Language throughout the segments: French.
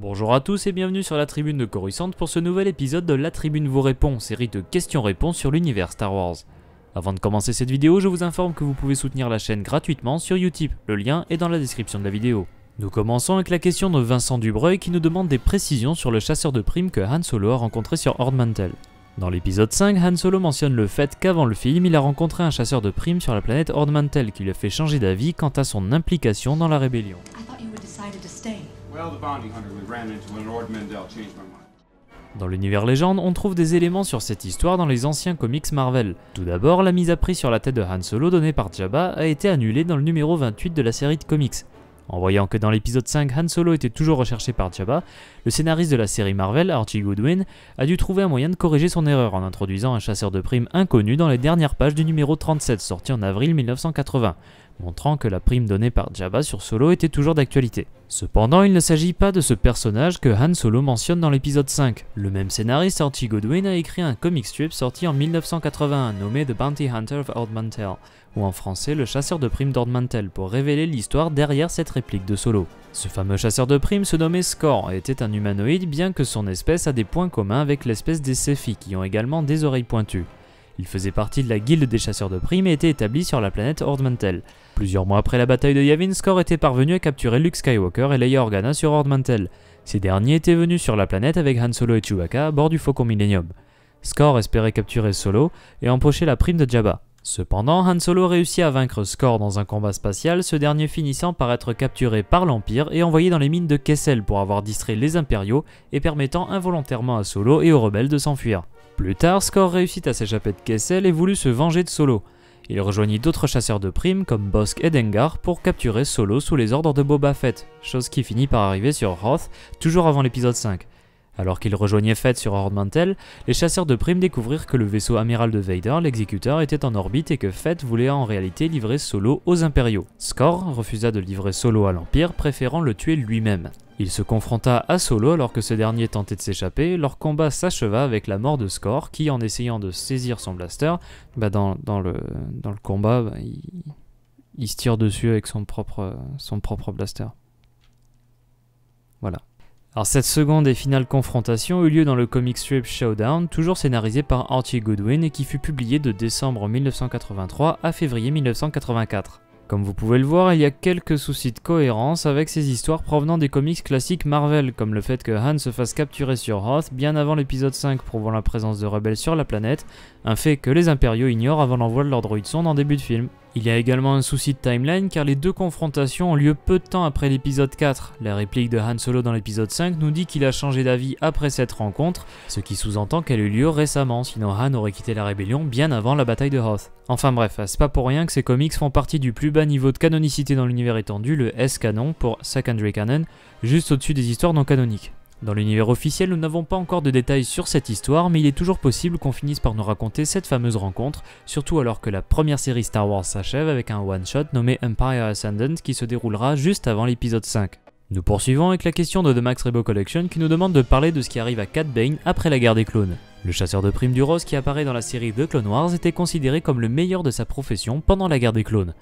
Bonjour à tous et bienvenue sur la tribune de Coruscant pour ce nouvel épisode de La Tribune vous répond, série de questions-réponses sur l'univers Star Wars. Avant de commencer cette vidéo, je vous informe que vous pouvez soutenir la chaîne gratuitement sur Utip, le lien est dans la description de la vidéo. Nous commençons avec la question de Vincent Dubreuil qui nous demande des précisions sur le chasseur de primes que Han Solo a rencontré sur Ordmantel. Dans l'épisode 5, Han Solo mentionne le fait qu'avant le film, il a rencontré un chasseur de primes sur la planète Ordmantel qui lui a fait changer d'avis quant à son implication dans la rébellion. Dans l'univers légende, on trouve des éléments sur cette histoire dans les anciens comics Marvel. Tout d'abord, la mise à prix sur la tête de Han Solo donnée par Jabba a été annulée dans le numéro 28 de la série de comics. En voyant que dans l'épisode 5, Han Solo était toujours recherché par Jabba, le scénariste de la série Marvel, Archie Goodwin, a dû trouver un moyen de corriger son erreur en introduisant un chasseur de primes inconnu dans les dernières pages du numéro 37 sorti en avril 1980 montrant que la prime donnée par Jabba sur Solo était toujours d'actualité. Cependant, il ne s'agit pas de ce personnage que Han Solo mentionne dans l'épisode 5. Le même scénariste, Archie Godwin, a écrit un comic strip sorti en 1981 nommé The Bounty Hunter of Ordmantel, ou en français Le chasseur de primes d'Ordmantel, pour révéler l'histoire derrière cette réplique de Solo. Ce fameux chasseur de primes se nommait Score et était un humanoïde bien que son espèce a des points communs avec l'espèce des Sephi qui ont également des oreilles pointues. Il faisait partie de la guilde des chasseurs de primes et était établi sur la planète Ordmantel. Plusieurs mois après la bataille de Yavin, Score était parvenu à capturer Luke Skywalker et Leia Organa sur Ordmantel. Ces derniers étaient venus sur la planète avec Han Solo et Chewbacca à bord du Faucon Millennium. Score espérait capturer Solo et empocher la prime de Jabba. Cependant, Han Solo réussit à vaincre Score dans un combat spatial, ce dernier finissant par être capturé par l'Empire et envoyé dans les mines de Kessel pour avoir distrait les Impériaux et permettant involontairement à Solo et aux rebelles de s'enfuir. Plus tard, Score réussit à s'échapper de Kessel et voulut se venger de Solo. Il rejoignit d'autres chasseurs de primes comme Bosk et Dengar pour capturer Solo sous les ordres de Boba Fett, chose qui finit par arriver sur Hoth toujours avant l'épisode 5. Alors qu'ils rejoignaient Fett sur Mantel, les chasseurs de primes découvrirent que le vaisseau amiral de Vader, l'exécuteur, était en orbite et que Fett voulait en réalité livrer Solo aux impériaux. Score refusa de livrer Solo à l'Empire, préférant le tuer lui-même. Il se confronta à Solo alors que ce dernier tentait de s'échapper, leur combat s'acheva avec la mort de Score qui, en essayant de saisir son blaster, bah dans, le, combat, bah, il, se tire dessus avec son propre blaster. Voilà. Alors cette seconde et finale confrontation eut lieu dans le comic strip Showdown, toujours scénarisé par Archie Goodwin et qui fut publié de décembre 1983 à février 1984. Comme vous pouvez le voir, il y a quelques soucis de cohérence avec ces histoires provenant des comics classiques Marvel, comme le fait que Han se fasse capturer sur Hoth bien avant l'épisode 5 prouvant la présence de rebelles sur la planète, un fait que les impériaux ignorent avant l'envoi de leur droïde sonde en début de film. Il y a également un souci de timeline car les deux confrontations ont lieu peu de temps après l'épisode 4. La réplique de Han Solo dans l'épisode 5 nous dit qu'il a changé d'avis après cette rencontre, ce qui sous-entend qu'elle eut lieu récemment, sinon Han aurait quitté la rébellion bien avant la bataille de Hoth. Enfin bref, c'est pas pour rien que ces comics font partie du plus bas niveau de canonicité dans l'univers étendu, le S-canon pour Secondary Canon, juste au-dessus des histoires non canoniques. Dans l'univers officiel, nous n'avons pas encore de détails sur cette histoire, mais il est toujours possible qu'on finisse par nous raconter cette fameuse rencontre, surtout alors que la première série Star Wars s'achève avec un one-shot nommé Empire Ascendant qui se déroulera juste avant l'épisode 5. Nous poursuivons avec la question de The Max Rebo Collection qui nous demande de parler de ce qui arrive à Cat Bane après la guerre des clones. Le chasseur de primes du rose qui apparaît dans la série The Clone Wars était considéré comme le meilleur de sa profession pendant la guerre des clones.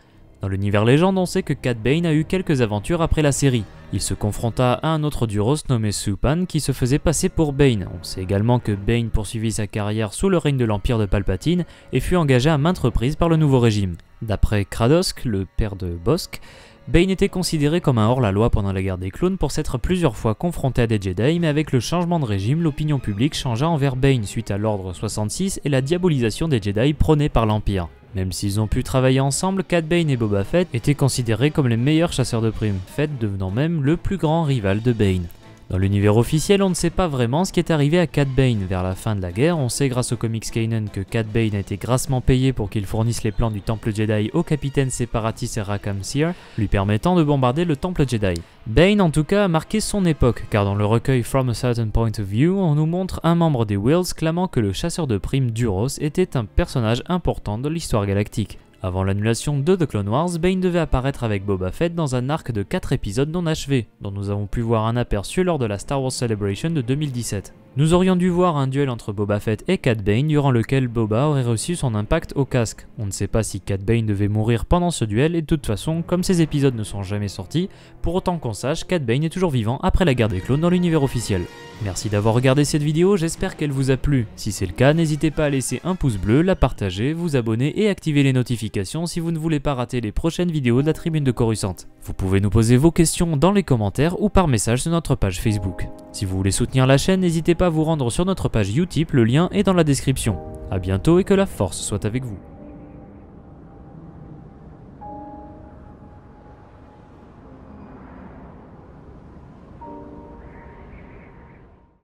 Dans l'univers légende, on sait que Cat Bane a eu quelques aventures après la série. Il se confronta à un autre Duros nommé Supan qui se faisait passer pour Bane. On sait également que Bane poursuivit sa carrière sous le règne de l'Empire de Palpatine et fut engagé à maintes reprises par le nouveau régime. D'après Kradosk, le père de Bosk, Bane était considéré comme un hors-la-loi pendant la guerre des clones pour s'être plusieurs fois confronté à des Jedi, mais avec le changement de régime, l'opinion publique changea envers Bane suite à l'ordre 66 et la diabolisation des Jedi prônée par l'Empire. Même s'ils ont pu travailler ensemble, Cat Bane et Boba Fett étaient considérés comme les meilleurs chasseurs de primes, Fett devenant même le plus grand rival de Bane. Dans l'univers officiel, on ne sait pas vraiment ce qui est arrivé à Cat Bane vers la fin de la guerre, on sait grâce au comics Kanan que Cat Bane a été grassement payé pour qu'il fournisse les plans du Temple Jedi au capitaine séparatiste Rakam Seer, lui permettant de bombarder le Temple Jedi. Bane en tout cas a marqué son époque, car dans le recueil From a Certain Point of View, on nous montre un membre des Wills clamant que le chasseur de primes Duros était un personnage important de l'histoire galactique. Avant l'annulation de The Clone Wars, Bane devait apparaître avec Boba Fett dans un arc de 4 épisodes non achevés, dont nous avons pu voir un aperçu lors de la Star Wars Celebration de 2017. Nous aurions dû voir un duel entre Boba Fett et Cat Bane durant lequel Boba aurait reçu son impact au casque. On ne sait pas si Cat Bane devait mourir pendant ce duel et de toute façon, comme ces épisodes ne sont jamais sortis, pour autant qu'on sache, Cat Bane est toujours vivant après la guerre des clones dans l'univers officiel. Merci d'avoir regardé cette vidéo, j'espère qu'elle vous a plu. Si c'est le cas, n'hésitez pas à laisser un pouce bleu, la partager, vous abonner et activer les notifications si vous ne voulez pas rater les prochaines vidéos de la Tribune de Coruscant. Vous pouvez nous poser vos questions dans les commentaires ou par message sur notre page Facebook. Si vous voulez soutenir la chaîne, n'hésitez pas à vous rendre sur notre page Utip, le lien est dans la description. A bientôt et que la force soit avec vous.